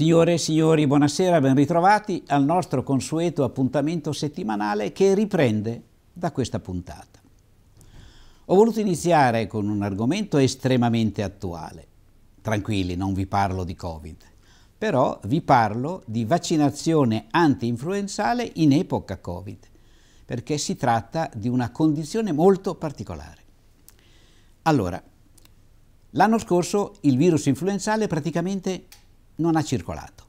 Signore e signori, buonasera, ben ritrovati al nostro consueto appuntamento settimanale che riprende da questa puntata. Ho voluto iniziare con un argomento estremamente attuale. Tranquilli, non vi parlo di Covid, però vi parlo di vaccinazione anti-influenzale in epoca Covid, perché si tratta di una condizione molto particolare. Allora, l'anno scorso il virus influenzale praticamente non ha circolato.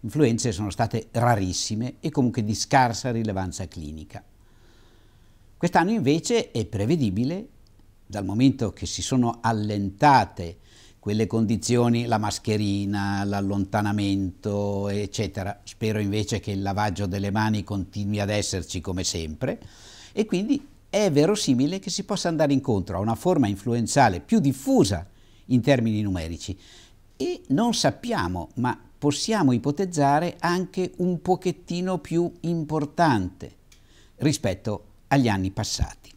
Influenze sono state rarissime e comunque di scarsa rilevanza clinica. Quest'anno invece è prevedibile, dal momento che si sono allentate quelle condizioni, la mascherina, l'allontanamento, eccetera. Spero invece che il lavaggio delle mani continui ad esserci come sempre e quindi è verosimile che si possa andare incontro a una forma influenzale più diffusa in termini numerici, e non sappiamo, ma possiamo ipotizzare anche un pochettino più importante rispetto agli anni passati.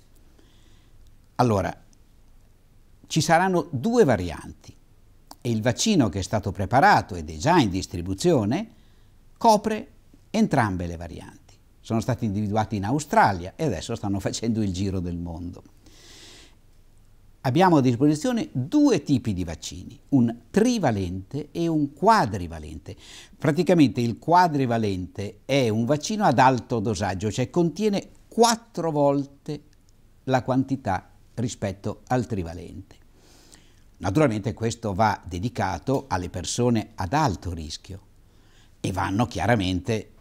Allora, ci saranno due varianti e il vaccino che è stato preparato ed è già in distribuzione copre entrambe le varianti. Sono stati individuati in Australia e adesso stanno facendo il giro del mondo abbiamo a disposizione due tipi di vaccini, un trivalente e un quadrivalente. Praticamente il quadrivalente è un vaccino ad alto dosaggio, cioè contiene quattro volte la quantità rispetto al trivalente. Naturalmente questo va dedicato alle persone ad alto rischio e vanno chiaramente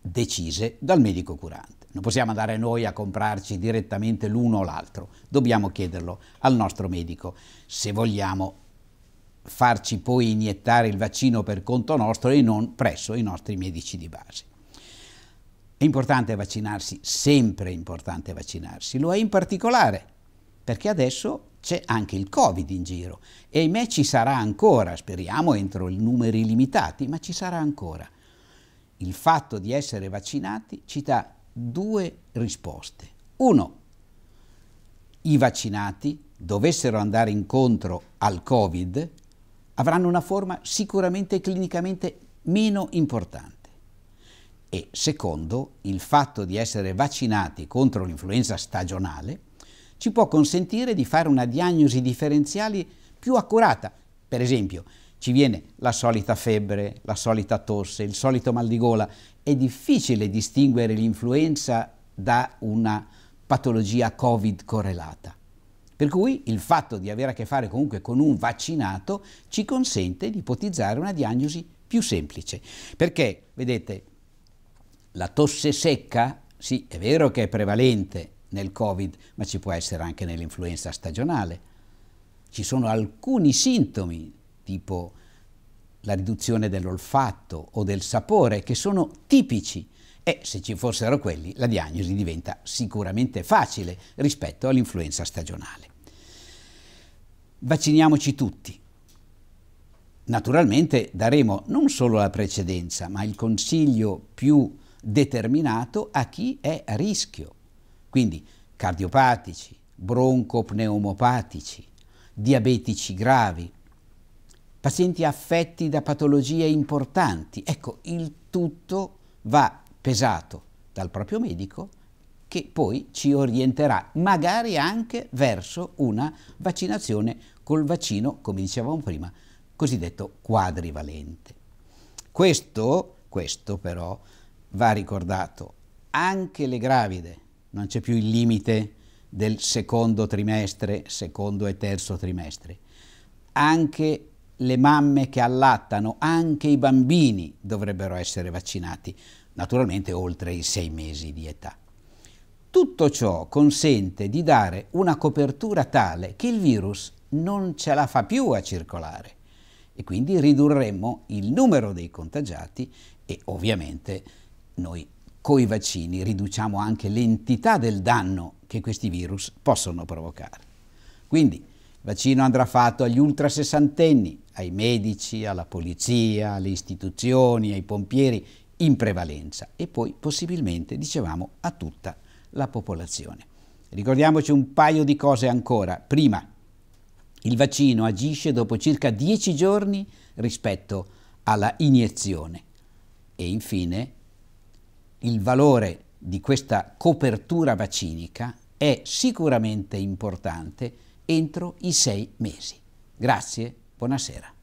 decise dal medico curante. Non possiamo andare noi a comprarci direttamente l'uno o l'altro, dobbiamo chiederlo al nostro medico se vogliamo farci poi iniettare il vaccino per conto nostro e non presso i nostri medici di base. È importante vaccinarsi, sempre è importante vaccinarsi, lo è in particolare perché adesso c'è anche il Covid in giro e ahimè ci sarà ancora, speriamo entro i numeri limitati, ma ci sarà ancora. Il fatto di essere vaccinati ci dà due risposte. Uno, i vaccinati dovessero andare incontro al Covid, avranno una forma sicuramente clinicamente meno importante. E secondo, il fatto di essere vaccinati contro l'influenza stagionale ci può consentire di fare una diagnosi differenziale più accurata. Per esempio, ci viene la solita febbre, la solita tosse, il solito mal di gola. È difficile distinguere l'influenza da una patologia Covid correlata. Per cui il fatto di avere a che fare comunque con un vaccinato ci consente di ipotizzare una diagnosi più semplice. Perché, vedete, la tosse secca, sì, è vero che è prevalente nel Covid, ma ci può essere anche nell'influenza stagionale. Ci sono alcuni sintomi tipo la riduzione dell'olfatto o del sapore, che sono tipici e se ci fossero quelli la diagnosi diventa sicuramente facile rispetto all'influenza stagionale. Vacciniamoci tutti. Naturalmente daremo non solo la precedenza, ma il consiglio più determinato a chi è a rischio. Quindi cardiopatici, broncopneumopatici, diabetici gravi, pazienti affetti da patologie importanti. Ecco, il tutto va pesato dal proprio medico che poi ci orienterà magari anche verso una vaccinazione col vaccino, come dicevamo prima, cosiddetto quadrivalente. Questo, questo però va ricordato anche le gravide, non c'è più il limite del secondo trimestre, secondo e terzo trimestre, anche le mamme che allattano, anche i bambini dovrebbero essere vaccinati, naturalmente oltre i sei mesi di età. Tutto ciò consente di dare una copertura tale che il virus non ce la fa più a circolare e quindi ridurremmo il numero dei contagiati e ovviamente noi coi vaccini riduciamo anche l'entità del danno che questi virus possono provocare. Quindi vaccino andrà fatto agli ultrasessantenni, ai medici, alla polizia, alle istituzioni, ai pompieri, in prevalenza e poi possibilmente, dicevamo, a tutta la popolazione. Ricordiamoci un paio di cose ancora. Prima, il vaccino agisce dopo circa 10 giorni rispetto alla iniezione. E infine, il valore di questa copertura vaccinica è sicuramente importante entro i sei mesi. Grazie, buonasera.